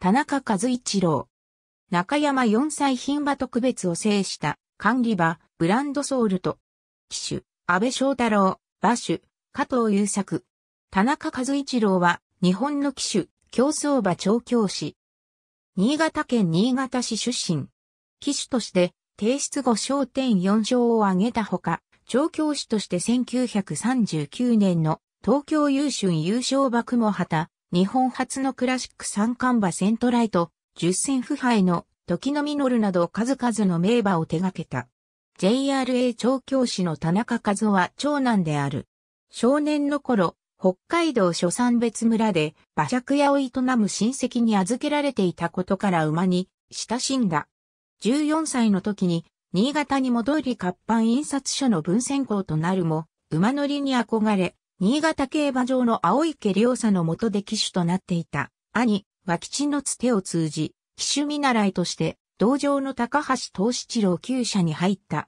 田中和一郎。中山4歳品馬特別を制した、管理馬、ブランドソウルと、騎手、安倍翔太郎、馬主、加藤優作。田中和一郎は、日本の騎手、競走馬調教師。新潟県新潟市出身。騎手として、提出後焦点4勝を挙げたほか、調教師として1939年の東京優春優勝幕も旗、日本初のクラシック三冠馬セントライト、十戦不敗の時の実ルなど数々の名馬を手掛けた。JRA 調教師の田中和夫は長男である。少年の頃、北海道諸山別村で馬借屋を営む親戚に預けられていたことから馬に親しんだ。14歳の時に新潟に戻り活版印刷所の文選校となるも、馬乗りに憧れ、新潟競馬場の青池良佐の下で騎手となっていた、兄、脇吉のつてを通じ、騎手見習いとして、同場の高橋東七郎厩舎に入った。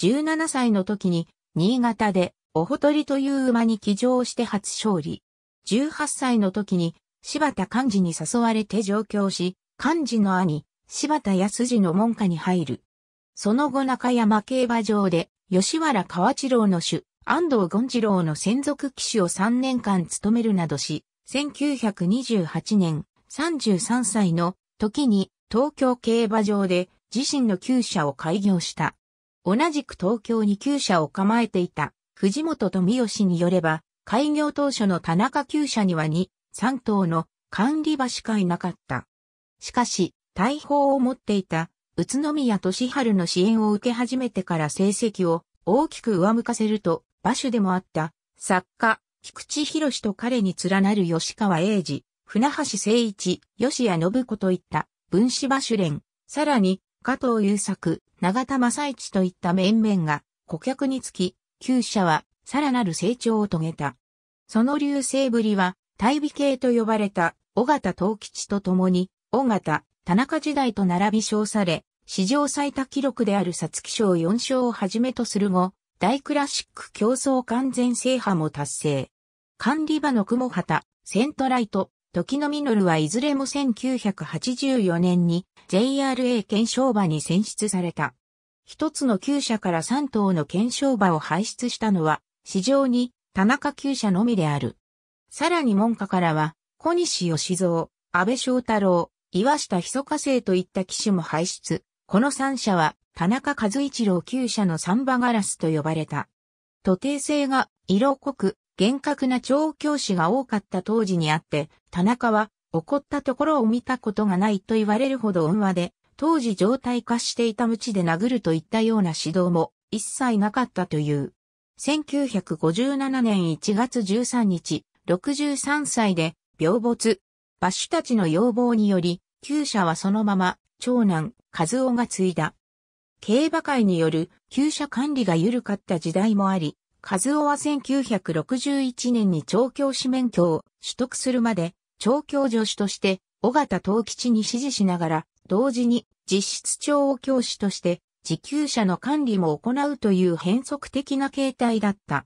17歳の時に、新潟で、おほとりという馬に騎乗して初勝利。18歳の時に、柴田幹事に誘われて上京し、幹事の兄、柴田康次の門下に入る。その後中山競馬場で、吉原川地郎の主、安藤権次郎の専属騎手を3年間務めるなどし、1928年33歳の時に東京競馬場で自身の厩舎を開業した。同じく東京に厩舎を構えていた藤本富吉によれば、開業当初の田中厩舎には2、3頭の管理場しかいなかった。しかし、大砲を持っていた宇都宮俊春の支援を受け始めてから成績を大きく上向かせると、馬主でもあった作家、菊池博と彼に連なる吉川英治、船橋誠一、吉谷信子といった分子馬主連、さらに加藤優作、長田正一といった面々が顧客につき、旧社はさらなる成長を遂げた。その流星ぶりは、大美系と呼ばれた尾形東吉と共に、尾形、田中時代と並び称され、史上最多記録である皐月賞4勝をはじめとする後、大クラシック競争完全制覇も達成。管理場の雲畑、セントライト、時のミノルはいずれも1984年に JRA 検証馬に選出された。一つの旧車から三頭の検証馬を排出したのは、市場に田中旧車のみである。さらに門下からは、小西義蔵、安倍翔太郎、岩下密生といった騎手も排出。この三社は田中和一郎旧社のサンバガラスと呼ばれた。徒弟性が色濃く厳格な調教師が多かった当時にあって、田中は怒ったところを見たことがないと言われるほど温和で、当時状態化していた無知で殴るといったような指導も一切なかったという。1957年1月13日、63歳で病没。馬主たちの要望により、旧社はそのまま長男、和夫が継いだ。競馬会による旧車管理が緩かった時代もあり、和夫は1961年に調教師免許を取得するまで、調教助手として、尾形東吉に指示しながら、同時に実質調教師として、自給車の管理も行うという変則的な形態だった。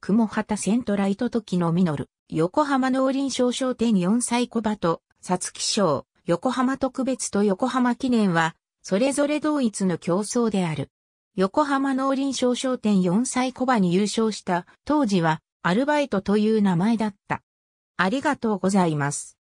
雲畑セントライト時のミノル、横浜農林商商店4歳小さつき賞、横浜特別と横浜記念は、それぞれ同一の競争である。横浜農林商商店4歳小馬に優勝した当時はアルバイトという名前だった。ありがとうございます。